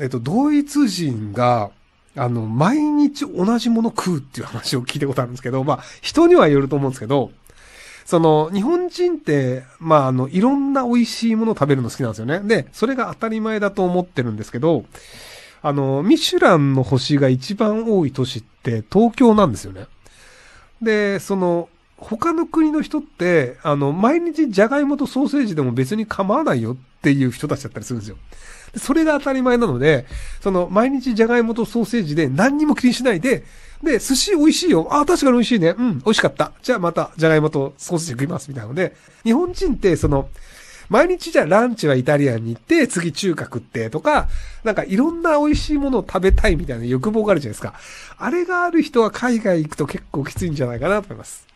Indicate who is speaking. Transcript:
Speaker 1: えっと、ドイツ人が、あの、毎日同じもの食うっていう話を聞いたことあるんですけど、まあ、人にはよると思うんですけど、その、日本人って、まあ、あの、いろんな美味しいものを食べるの好きなんですよね。で、それが当たり前だと思ってるんですけど、あの、ミシュランの星が一番多い都市って東京なんですよね。で、その、他の国の人って、あの、毎日ジャガイモとソーセージでも別に構わないよっっていう人たちだったりするんですよ。それが当たり前なので、その、毎日じゃがいもとソーセージで何にも気にしないで、で、寿司美味しいよ。あ、確かに美味しいね。うん、美味しかった。じゃあまた、じゃがいもとソーセージ食います、みたいなので、日本人って、その、毎日じゃあランチはイタリアンに行って、次中華食ってとか、なんかいろんな美味しいものを食べたいみたいな欲望があるじゃないですか。あれがある人は海外行くと結構きついんじゃないかなと思います。